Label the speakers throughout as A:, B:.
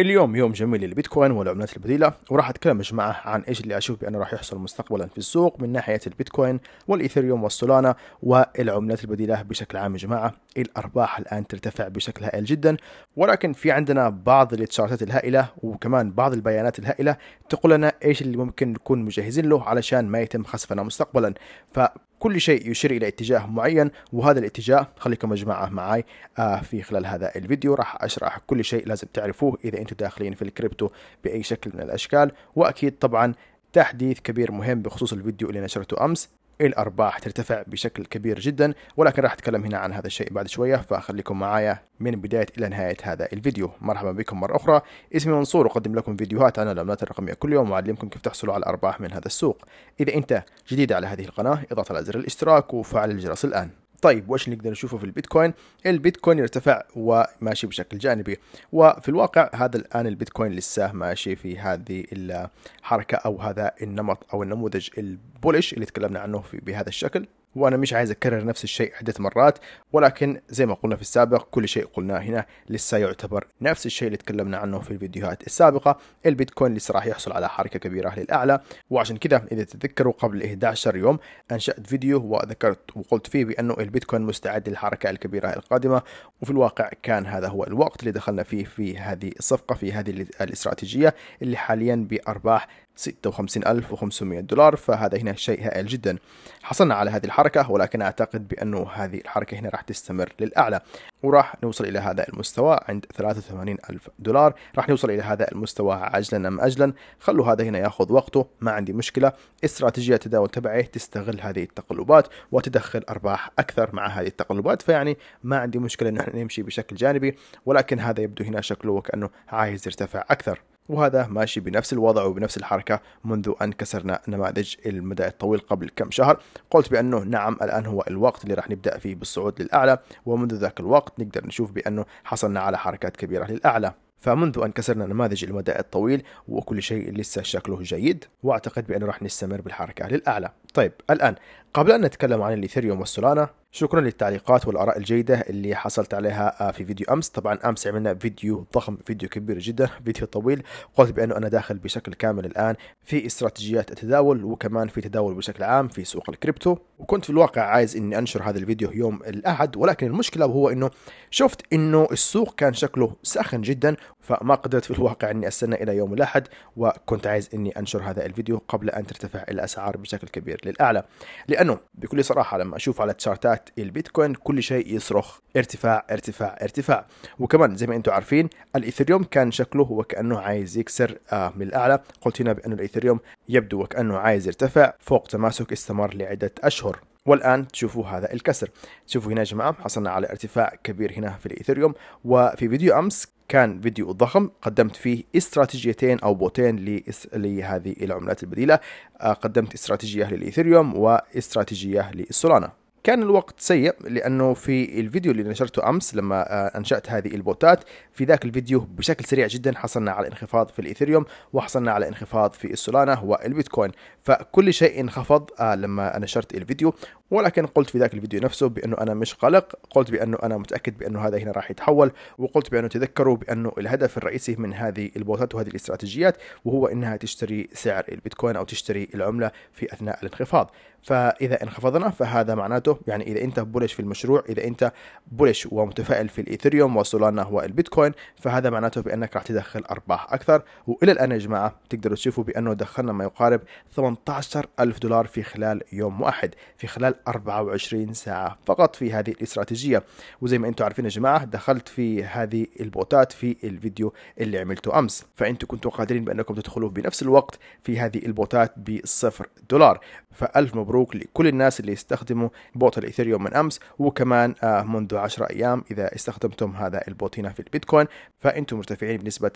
A: اليوم يوم جميل للبيتكوين والعملات البديلة وراح أتكلم يا جماعة عن إيش اللي أشوف بأنه راح يحصل مستقبلا في السوق من ناحية البيتكوين والإيثيريوم والسولانا والعملات البديلة بشكل عام يا جماعة الأرباح الآن ترتفع بشكل هائل جدا ولكن في عندنا بعض التشارتات الهائلة وكمان بعض البيانات الهائلة تقول لنا إيش اللي ممكن نكون مجهزين له علشان ما يتم خسفنا مستقبلا ف كل شيء يشير إلى اتجاه معين وهذا الاتجاه خليكم يا جماعة معي آه، في خلال هذا الفيديو راح أشرح كل شيء لازم تعرفوه إذا أنتم داخلين في الكريبتو بأي شكل من الأشكال وأكيد طبعا تحديث كبير مهم بخصوص الفيديو اللي نشرته أمس الأرباح ترتفع بشكل كبير جدا ولكن راح أتكلم هنا عن هذا الشيء بعد شوية فخليكم معايا من بداية إلى نهاية هذا الفيديو مرحبا بكم مرة أخرى اسمي منصور أقدم لكم فيديوهات عن العملات الرقمية كل يوم وأعلمكم كيف تحصلوا على الأرباح من هذا السوق إذا أنت جديد على هذه القناة اضغط على زر الاشتراك وفعل الجرس الآن طيب وش نقدر نشوفه في البيتكوين؟ البيتكوين يرتفع وماشي بشكل جانبي وفي الواقع هذا الان البيتكوين لسه ماشي في هذه الحركه او هذا النمط او النموذج البولش اللي تكلمنا عنه في بهذا الشكل وانا مش عايز اكرر نفس الشيء عده مرات ولكن زي ما قلنا في السابق كل شيء قلناه هنا لسه يعتبر نفس الشيء اللي تكلمنا عنه في الفيديوهات السابقه البيتكوين لسه راح يحصل على حركه كبيره للاعلى وعشان كده اذا تتذكروا قبل 11 يوم انشات فيديو وذكرت وقلت فيه بانه البيتكوين مستعد للحركه الكبيره القادمه وفي الواقع كان هذا هو الوقت اللي دخلنا فيه في هذه الصفقه في هذه الاستراتيجيه اللي حاليا بارباح 56500 دولار فهذا هنا شيء هائل جدا حصلنا على هذه الحركة ولكن أعتقد بأنه هذه الحركة هنا راح تستمر للأعلى وراح نوصل إلى هذا المستوى عند 83000 دولار راح نوصل إلى هذا المستوى عجلا أم أجلا خلوا هذا هنا ياخذ وقته ما عندي مشكلة استراتيجية التداول تبعي تستغل هذه التقلبات وتدخل أرباح أكثر مع هذه التقلبات فيعني ما عندي مشكلة أن نمشي بشكل جانبي ولكن هذا يبدو هنا شكله وكأنه عايز يرتفع أكثر وهذا ماشي بنفس الوضع وبنفس الحركة منذ أن كسرنا نماذج المدى الطويل قبل كم شهر قلت بأنه نعم الآن هو الوقت اللي راح نبدأ فيه بالصعود للأعلى ومنذ ذاك الوقت نقدر نشوف بأنه حصلنا على حركات كبيرة للأعلى فمنذ أن كسرنا نماذج المدى الطويل وكل شيء لسه شكله جيد وأعتقد بأنه راح نستمر بالحركة للأعلى طيب الآن قبل أن نتكلم عن الإيثيريوم والسولانا شكرا للتعليقات والآراء الجيدة اللي حصلت عليها آه، في فيديو أمس طبعا أمس عملنا فيديو ضخم فيديو كبير جدا فيديو طويل قلت بأنه أنا داخل بشكل كامل الآن في استراتيجيات التداول وكمان في تداول بشكل عام في سوق الكريبتو وكنت في الواقع عايز أني أنشر هذا الفيديو يوم الأحد ولكن المشكلة هو أنه شفت أنه السوق كان شكله ساخن جدا فما قدرت في الواقع اني استنى الى يوم الاحد وكنت عايز اني انشر هذا الفيديو قبل ان ترتفع الاسعار بشكل كبير للاعلى لانه بكل صراحه لما اشوف على تشارتات البيتكوين كل شيء يصرخ ارتفاع ارتفاع ارتفاع وكمان زي ما انتم عارفين الايثريوم كان شكله هو كانه عايز يكسر آه من الاعلى قلت هنا بان الايثريوم يبدو وكانه عايز يرتفع فوق تماسك استمر لعده اشهر والان تشوفوا هذا الكسر شوفوا هنا يا جماعه حصلنا على ارتفاع كبير هنا في الايثريوم وفي فيديو امس كان فيديو ضخم قدمت فيه استراتيجيتين او بوتين لهذه العملات البديله آه، قدمت استراتيجيه للايثيريوم واستراتيجيه للسولانا كان الوقت سيء لانه في الفيديو اللي نشرته امس لما آه، انشات هذه البوتات في ذاك الفيديو بشكل سريع جدا حصلنا على انخفاض في الايثيريوم وحصلنا على انخفاض في السولانا والبيتكوين فكل شيء انخفض آه، لما نشرت الفيديو ولكن قلت في ذاك الفيديو نفسه بانه انا مش قلق قلت بانه انا متاكد بانه هذا هنا راح يتحول وقلت بانه تذكروا بانه الهدف الرئيسي من هذه البوتات وهذه الاستراتيجيات وهو انها تشتري سعر البيتكوين او تشتري العمله في اثناء الانخفاض فاذا انخفضنا فهذا معناته يعني اذا انت بولش في المشروع اذا انت بولش ومتفائل في الايثريوم وسولانا والبيتكوين فهذا معناته بانك راح تدخل ارباح اكثر والى الان يا جماعه تقدروا تشوفوا بانه دخلنا ما يقارب 18000 دولار في خلال يوم واحد في خلال خلال 24 ساعة فقط في هذه الاستراتيجية وزي ما انتم عارفين يا جماعة دخلت في هذه البوتات في الفيديو اللي عملته أمس فأنتم كنتوا قادرين بأنكم تدخلوا بنفس الوقت في هذه البوتات بصفر دولار فألف مبروك لكل الناس اللي استخدموا بوت الإيثيريوم من أمس وكمان آه، منذ 10 أيام إذا استخدمتم هذا البوت هنا في البيتكوين فأنتم مرتفعين بنسبة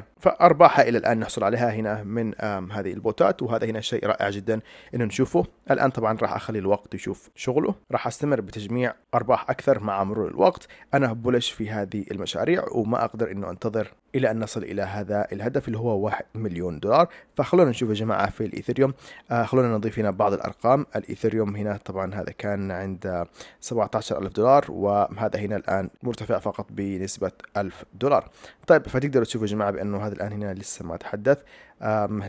A: 56% فأرباحها إلى الآن نحصل عليها هنا من هذه البوتات وهذا هنا شيء رائع جدا إنه نشوفه الآن طبعا راح راح اخلي الوقت يشوف شغله راح استمر بتجميع ارباح اكثر مع مرور الوقت انا بولش في هذه المشاريع وما اقدر انه انتظر الى ان نصل الى هذا الهدف اللي هو 1 مليون دولار فخلونا نشوف يا جماعه في الايثيريوم آه خلونا نضيف هنا بعض الارقام الايثيريوم هنا طبعا هذا كان عند 17000 دولار وهذا هنا الان مرتفع فقط بنسبه 1000 دولار طيب فتقدروا تشوفوا يا جماعه بانه هذا الان هنا لسه ما تحدث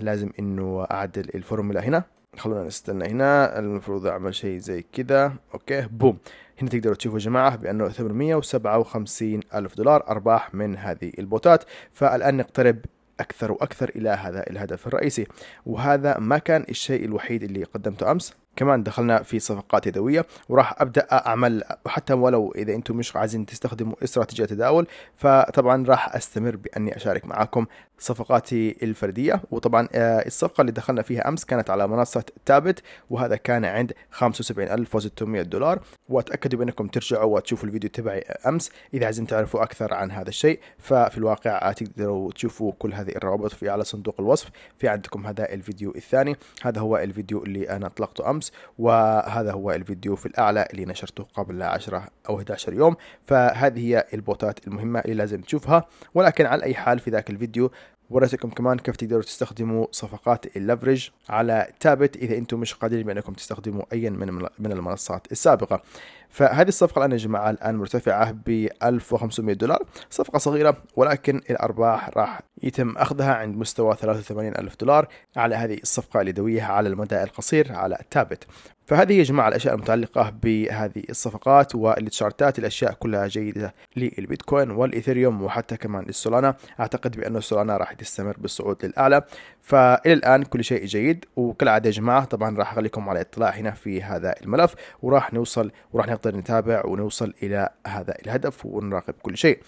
A: لازم انه اعدل الفورمولا هنا خلونا نستنى هنا المفروض اعمل شيء زي كذا اوكي بوم هنا تقدروا تشوفوا يا جماعه بانه 857 الف دولار ارباح من هذه البوتات فالان نقترب اكثر واكثر الى هذا الهدف الرئيسي وهذا ما كان الشيء الوحيد اللي قدمته امس كمان دخلنا في صفقات يدوية وراح أبدأ أعمل حتى ولو إذا أنتم مش عايزين تستخدموا استراتيجية تداول فطبعا راح أستمر بأني أشارك معاكم صفقاتي الفرديه وطبعا آه، الصفقه اللي دخلنا فيها امس كانت على منصه تابت وهذا كان عند 75600 دولار واتاكدوا بانكم ترجعوا وتشوفوا الفيديو تبعي امس اذا عايزين تعرفوا اكثر عن هذا الشيء ففي الواقع آه، تقدروا تشوفوا كل هذه الروابط في على صندوق الوصف في عندكم هذا الفيديو الثاني هذا هو الفيديو اللي انا اطلقته امس وهذا هو الفيديو في الاعلى اللي نشرته قبل 10 او 11 يوم فهذه هي البوتات المهمه اللي لازم تشوفها ولكن على اي حال في ذاك الفيديو وريتكم كمان كيف تقدروا تستخدموا صفقات اللفرج على تابت اذا انتم مش قادرين بانكم تستخدموا اي من من المنصات السابقه فهذه الصفقة الآن يا جماعة الآن مرتفعة ب 1500 دولار صفقة صغيرة ولكن الأرباح راح يتم أخذها عند مستوى 83 ألف دولار على هذه الصفقة اليدوية على المدى القصير على الثابت فهذه يا جماعة الأشياء المتعلقة بهذه الصفقات والتشارتات الأشياء كلها جيدة للبيتكوين والإيثيريوم وحتى كمان السولانا أعتقد بأن السولانا راح تستمر بالصعود للأعلى فإلى الآن كل شيء جيد وكالعادة يا جماعة طبعا راح أخليكم على اطلاع هنا في هذا الملف وراح نوصل وراح نقدر نتابع ونوصل الى هذا الهدف ونراقب كل شيء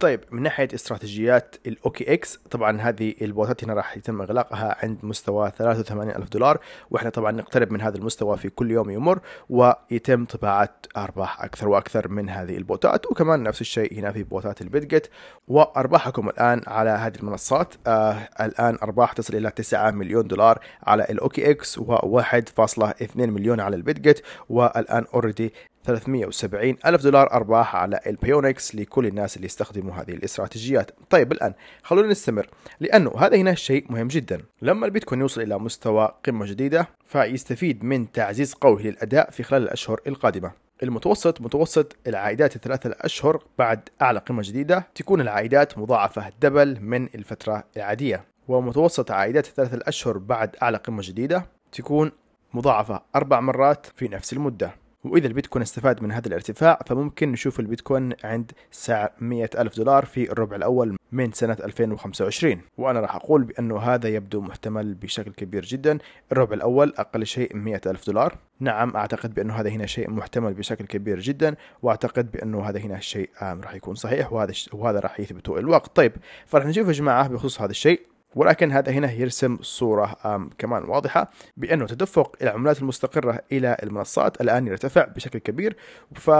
A: طيب من ناحيه استراتيجيات الاوكي اكس طبعا هذه البوتات هنا راح يتم اغلاقها عند مستوى 83000 دولار واحنا طبعا نقترب من هذا المستوى في كل يوم يمر ويتم طباعه ارباح اكثر واكثر من هذه البوتات وكمان نفس الشيء هنا في بوتات البيتجت وارباحكم الان على هذه المنصات آه الان ارباح تصل الى 9 مليون دولار على الاوكي اكس و1.2 مليون على البيتجت والان اوريدي 370 ألف دولار أرباح على البيونكس لكل الناس اللي يستخدموا هذه الاستراتيجيات طيب الآن خلونا نستمر لأنه هذا هنا شيء مهم جدا لما البيتكوين يوصل إلى مستوى قمة جديدة فيستفيد من تعزيز قوي للأداء في خلال الأشهر القادمة المتوسط متوسط العائدات الثلاثة الأشهر بعد أعلى قمة جديدة تكون العائدات مضاعفة دبل من الفترة العادية ومتوسط عائدات الثلاثة الأشهر بعد أعلى قمة جديدة تكون مضاعفة أربع مرات في نفس المدة وإذا البيتكوين استفاد من هذا الارتفاع فممكن نشوف البيتكوين عند سعر 100 ألف دولار في الربع الأول من سنة 2025 وأنا راح أقول بأنه هذا يبدو محتمل بشكل كبير جدا الربع الأول أقل شيء 100 ألف دولار نعم أعتقد بأنه هذا هنا شيء محتمل بشكل كبير جدا وأعتقد بأنه هذا هنا الشيء راح يكون صحيح وهذا وهذا راح يثبته الوقت طيب فراح نشوف يا جماعة بخصوص هذا الشيء ولكن هذا هنا يرسم صورة كمان واضحة بأنه تدفق العملات المستقرة إلى المنصات الآن يرتفع بشكل كبير ف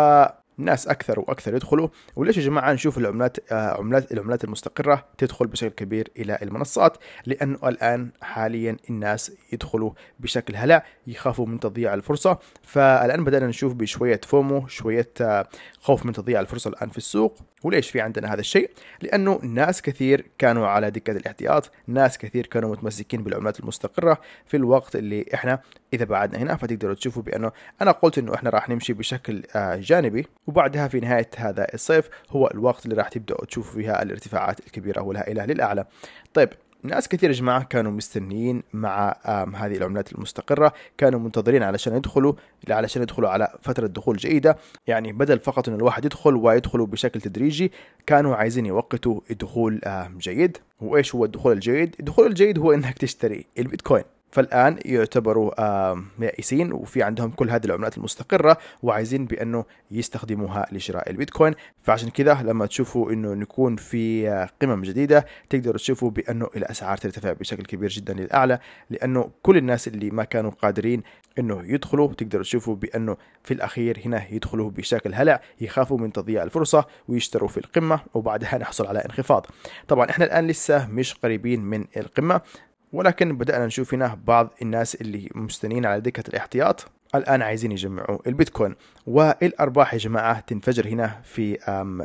A: ناس اكثر واكثر يدخلوا وليش يا جماعه نشوف العملات آه، عملات العملات المستقره تدخل بشكل كبير الى المنصات لانه الان حاليا الناس يدخلوا بشكل هلع يخافوا من تضييع الفرصه فالان بدانا نشوف بشويه فومو شويه آه، خوف من تضييع الفرصه الان في السوق وليش في عندنا هذا الشيء لانه ناس كثير كانوا على دكه الاحتياط ناس كثير كانوا متمسكين بالعملات المستقره في الوقت اللي احنا اذا بعدنا هنا فتقدروا تشوفوا بانه انا قلت انه احنا راح نمشي بشكل آه، جانبي وبعدها في نهاية هذا الصيف هو الوقت اللي راح تبدأوا تشوفوا فيها الارتفاعات الكبيرة والهائلة للأعلى طيب ناس كثير يا جماعة كانوا مستنيين مع هذه العملات المستقرة كانوا منتظرين علشان يدخلوا علشان يدخلوا على فترة دخول جيدة يعني بدل فقط أن الواحد يدخل ويدخلوا بشكل تدريجي كانوا عايزين يوقتوا الدخول جيد وإيش هو الدخول الجيد؟ الدخول الجيد هو أنك تشتري البيتكوين فالان يعتبروا آه، يائسين وفي عندهم كل هذه العملات المستقره وعايزين بانه يستخدموها لشراء البيتكوين فعشان كذا لما تشوفوا انه نكون في آه، قمم جديده تقدروا تشوفوا بانه الاسعار ترتفع بشكل كبير جدا للاعلى لانه كل الناس اللي ما كانوا قادرين انه يدخلوا تقدروا تشوفوا بانه في الاخير هنا يدخلوا بشكل هلع يخافوا من تضييع الفرصه ويشتروا في القمه وبعدها نحصل على انخفاض طبعا احنا الان لسه مش قريبين من القمه ولكن بدأنا نشوف هنا بعض الناس اللي مستنين على دكة الاحتياط الآن عايزين يجمعوا البيتكوين والأرباح يا جماعة تنفجر هنا في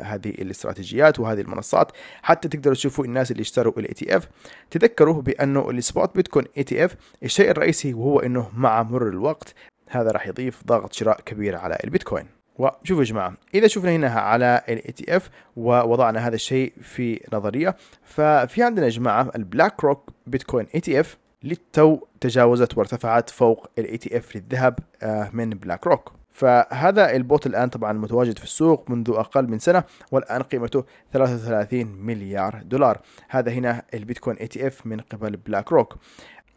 A: هذه الاستراتيجيات وهذه المنصات حتى تقدروا تشوفوا الناس اللي اشتروا الاي تي اف تذكروا بأنه السبوت بيتكوين اي تي اف الشيء الرئيسي وهو أنه مع مرور الوقت هذا راح يضيف ضغط شراء كبير على البيتكوين وشوفوا يا جماعة إذا شفنا هنا على الاي تي اف ووضعنا هذا الشيء في نظرية ففي عندنا يا جماعة البلاك روك بيتكوين اي تي اف للتو تجاوزت وارتفعت فوق الاي تي اف للذهب آه، من بلاك روك فهذا البوت الآن طبعا متواجد في السوق منذ أقل من سنة والآن قيمته 33 مليار دولار هذا هنا البيتكوين اي تي اف من قبل بلاك روك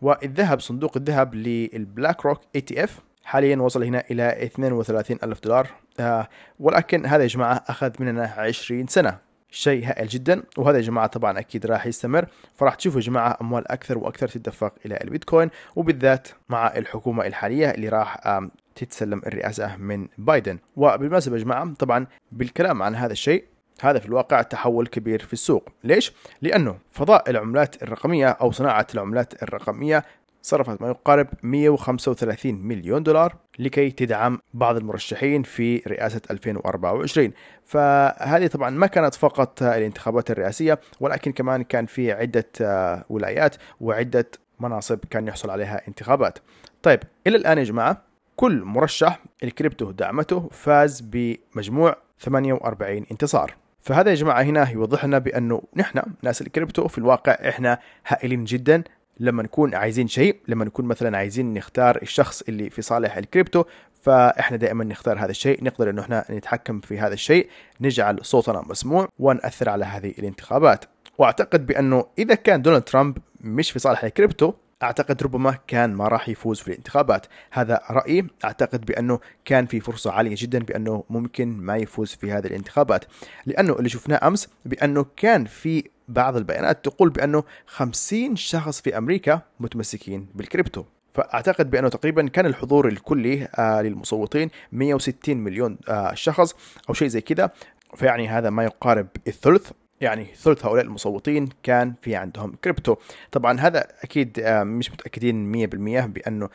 A: والذهب صندوق الذهب للبلاك روك اي تي اف حاليا وصل هنا إلى 32 ألف دولار آه ولكن هذا يا جماعة أخذ مننا 20 سنة شيء هائل جدا وهذا يا جماعه طبعا اكيد راح يستمر فراح تشوفوا يا جماعه اموال اكثر واكثر تتدفق الى البيتكوين وبالذات مع الحكومه الحاليه اللي راح تتسلم الرئاسه من بايدن وبالمناسبه يا جماعه طبعا بالكلام عن هذا الشيء هذا في الواقع تحول كبير في السوق ليش؟ لأنه فضاء العملات الرقمية أو صناعة العملات الرقمية صرفت ما يقارب 135 مليون دولار لكي تدعم بعض المرشحين في رئاسة 2024 فهذه طبعا ما كانت فقط الانتخابات الرئاسية ولكن كمان كان في عدة آه، ولايات وعدة مناصب كان يحصل عليها انتخابات طيب إلى الآن يا جماعة كل مرشح الكريبتو دعمته فاز بمجموع 48 انتصار فهذا يا جماعة هنا يوضح لنا بأنه نحن ناس الكريبتو في الواقع إحنا هائلين جدا لما نكون عايزين شيء لما نكون مثلا عايزين نختار الشخص اللي في صالح الكريبتو فاحنا دائما نختار هذا الشيء نقدر انه احنا نتحكم في هذا الشيء نجعل صوتنا مسموع ونأثر على هذه الانتخابات واعتقد بانه اذا كان دونالد ترامب مش في صالح الكريبتو اعتقد ربما كان ما راح يفوز في الانتخابات هذا رايي اعتقد بانه كان في فرصه عاليه جدا بانه ممكن ما يفوز في هذه الانتخابات لانه اللي شفناه امس بانه كان في بعض البيانات تقول بأنه 50 شخص في أمريكا متمسكين بالكريبتو فاعتقد بانه تقريبا كان الحضور الكلي آه، للمصوتين 160 مليون آه، شخص او شيء زي كذا فيعني هذا ما يقارب الثلث يعني ثلث هؤلاء المصوتين كان في عندهم كريبتو طبعا هذا اكيد آه، مش متاكدين 100% بانه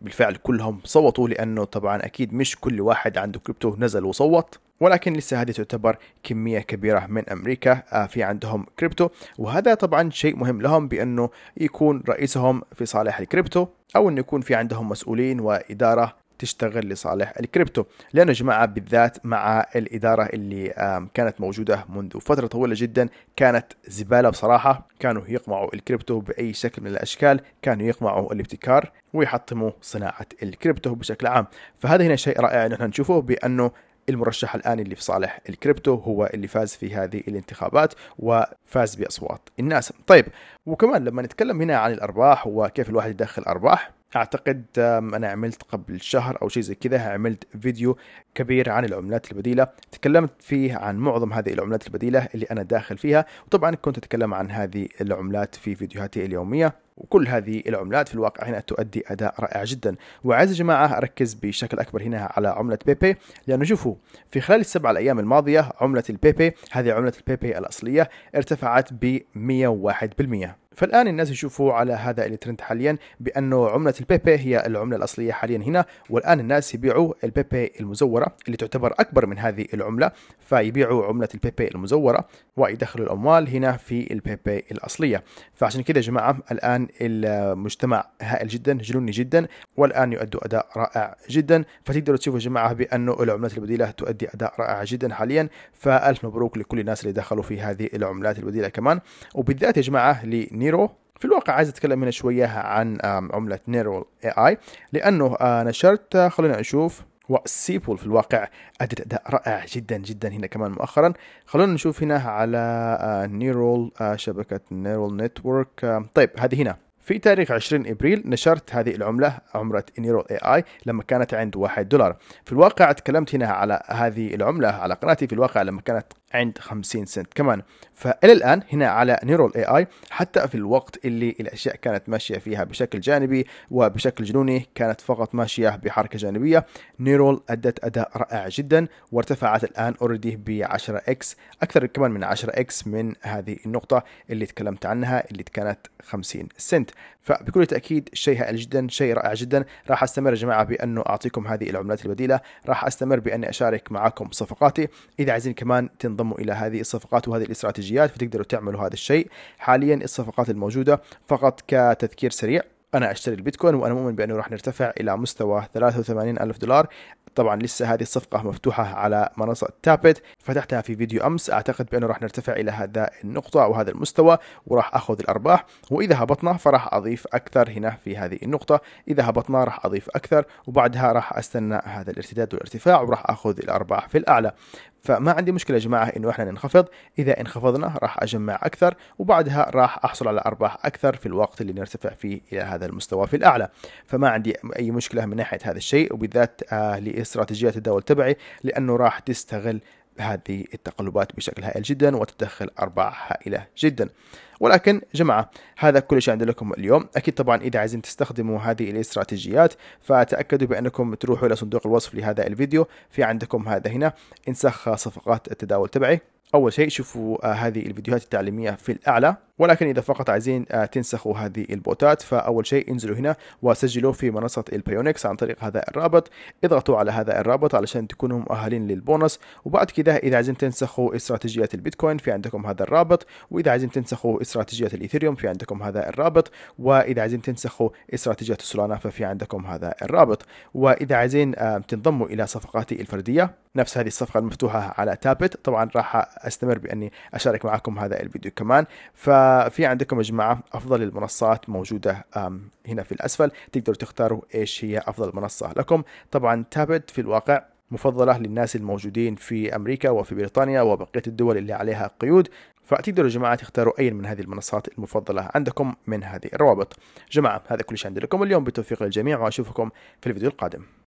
A: بالفعل كلهم صوتوا لانه طبعا اكيد مش كل واحد عنده كريبتو نزل وصوت ولكن لسه هذه تعتبر كمية كبيرة من أمريكا آه، في عندهم كريبتو وهذا طبعا شيء مهم لهم بأنه يكون رئيسهم في صالح الكريبتو أو أنه يكون في عندهم مسؤولين وإدارة تشتغل لصالح الكريبتو لأنه يا جماعة بالذات مع الإدارة اللي كانت موجودة منذ فترة طويلة جدا كانت زبالة بصراحة كانوا يقمعوا الكريبتو بأي شكل من الأشكال كانوا يقمعوا الابتكار ويحطموا صناعة الكريبتو بشكل عام فهذا هنا شيء رائع نحن نشوفه بأنه المرشح الآن اللي في صالح الكريبتو هو اللي فاز في هذه الانتخابات وفاز بأصوات الناس طيب وكمان لما نتكلم هنا عن الأرباح وكيف الواحد يدخل أرباح اعتقد انا عملت قبل شهر او شيء زي كذا عملت فيديو كبير عن العملات البديله تكلمت فيه عن معظم هذه العملات البديله اللي انا داخل فيها وطبعا كنت اتكلم عن هذه العملات في فيديوهاتي اليوميه وكل هذه العملات في الواقع هنا تؤدي أداء رائع جدا وعايز يا جماعة أركز بشكل أكبر هنا على عملة بيبي لأنه شوفوا في خلال السبع الأيام الماضية عملة البيبي هذه عملة البيبي الأصلية ارتفعت ب 101% فالان الناس يشوفوا على هذا الترند حاليا بانه عمله البيبي هي العمله الاصليه حاليا هنا والان الناس يبيعوا البيبي المزوره اللي تعتبر اكبر من هذه العمله فيبيعوا عمله البيبي المزوره ويدخلوا الاموال هنا في البيبي الاصليه فعشان كذا يا جماعه الان المجتمع هائل جدا جنوني جدا والان يؤدوا اداء رائع جدا فتقدروا تشوفوا يا جماعه بانه العملات البديله تؤدي اداء رائع جدا حاليا فالف مبروك لكل الناس اللي دخلوا في هذه العملات البديله كمان وبالذات يا جماعه لنيرو في الواقع عايز اتكلم هنا شويه عن عمله نيرو اي اي لانه آه، نشرت خلينا نشوف والسيبول في الواقع أدت أداء رائع جدا جدا هنا كمان مؤخرا خلونا نشوف هنا على نيرول آه، آه، شبكة نيرول نتورك آه، طيب هذه هنا في تاريخ 20 ابريل نشرت هذه العمله عمله نيرو اي اي لما كانت عند 1 دولار في الواقع تكلمت هنا على هذه العمله على قناتي في الواقع لما كانت عند 50 سنت كمان فإلى الآن هنا على نيرول اي اي حتى في الوقت اللي الأشياء كانت ماشية فيها بشكل جانبي وبشكل جنوني كانت فقط ماشية بحركة جانبية نيرول أدت أداء رائع جدا وارتفعت الآن اوريدي ب 10 اكس أكثر كمان من 10 اكس من هذه النقطة اللي تكلمت عنها اللي كانت 50 سنت فبكل تأكيد شيء هائل جدا شيء رائع جدا راح استمر يا جماعة بأنه أعطيكم هذه العملات البديلة راح استمر بأني أشارك معكم صفقاتي إذا عايزين كمان تنضم تنضموا الى هذه الصفقات وهذه الاستراتيجيات فتقدروا تعملوا هذا الشيء حاليا الصفقات الموجوده فقط كتذكير سريع انا اشتري البيتكوين وانا مؤمن بانه راح نرتفع الى مستوى 83 الف دولار طبعا لسه هذه الصفقة مفتوحة على منصة تابت فتحتها في فيديو أمس أعتقد بأنه راح نرتفع إلى هذا النقطة أو هذا المستوى وراح أخذ الأرباح وإذا هبطنا فراح أضيف أكثر هنا في هذه النقطة إذا هبطنا راح أضيف أكثر وبعدها راح أستنى هذا الارتداد والارتفاع وراح أخذ الأرباح في الأعلى فما عندي مشكله يا جماعه انه احنا ننخفض اذا انخفضنا راح اجمع اكثر وبعدها راح احصل على ارباح اكثر في الوقت اللي نرتفع فيه الى هذا المستوى في الاعلى فما عندي اي مشكله من ناحيه هذا الشيء وبالذات آه استراتيجيات التداول تبعي لانه راح تستغل هذه التقلبات بشكل هائل جدا وتدخل أرباح هائلة جدا ولكن جماعة هذا كل شيء عندي لكم اليوم أكيد طبعا إذا عايزين تستخدموا هذه الاستراتيجيات فتأكدوا بأنكم تروحوا إلى صندوق الوصف لهذا الفيديو في عندكم هذا هنا انسخ صفقات التداول تبعي أول شيء شوفوا آه، هذه الفيديوهات التعليمية في الأعلى ولكن اذا فقط عايزين آه، تنسخوا هذه البوتات فاول شيء انزلوا هنا وسجلوا في منصه البيونكس عن طريق هذا الرابط اضغطوا على هذا الرابط علشان تكونوا مؤهلين للبونص وبعد كذا اذا عايزين تنسخوا استراتيجيه البيتكوين في عندكم هذا الرابط واذا عايزين تنسخوا استراتيجيه الايثيريوم في عندكم هذا الرابط واذا عايزين تنسخوا استراتيجيه السولانا ففي عندكم هذا الرابط واذا عايزين آه، تنضموا الى صفقاتي الفرديه نفس هذه الصفقه المفتوحه على تابت طبعا راح استمر باني اشارك معكم هذا الفيديو كمان ف ففي عندكم يا جماعه افضل المنصات موجوده هنا في الاسفل تقدروا تختاروا ايش هي افضل منصه لكم طبعا تابت في الواقع مفضلة للناس الموجودين في أمريكا وفي بريطانيا وبقية الدول اللي عليها قيود فتقدروا يا جماعة تختاروا أي من هذه المنصات المفضلة عندكم من هذه الروابط جماعة هذا كل شيء عندي لكم اليوم بتوفيق الجميع وأشوفكم في الفيديو القادم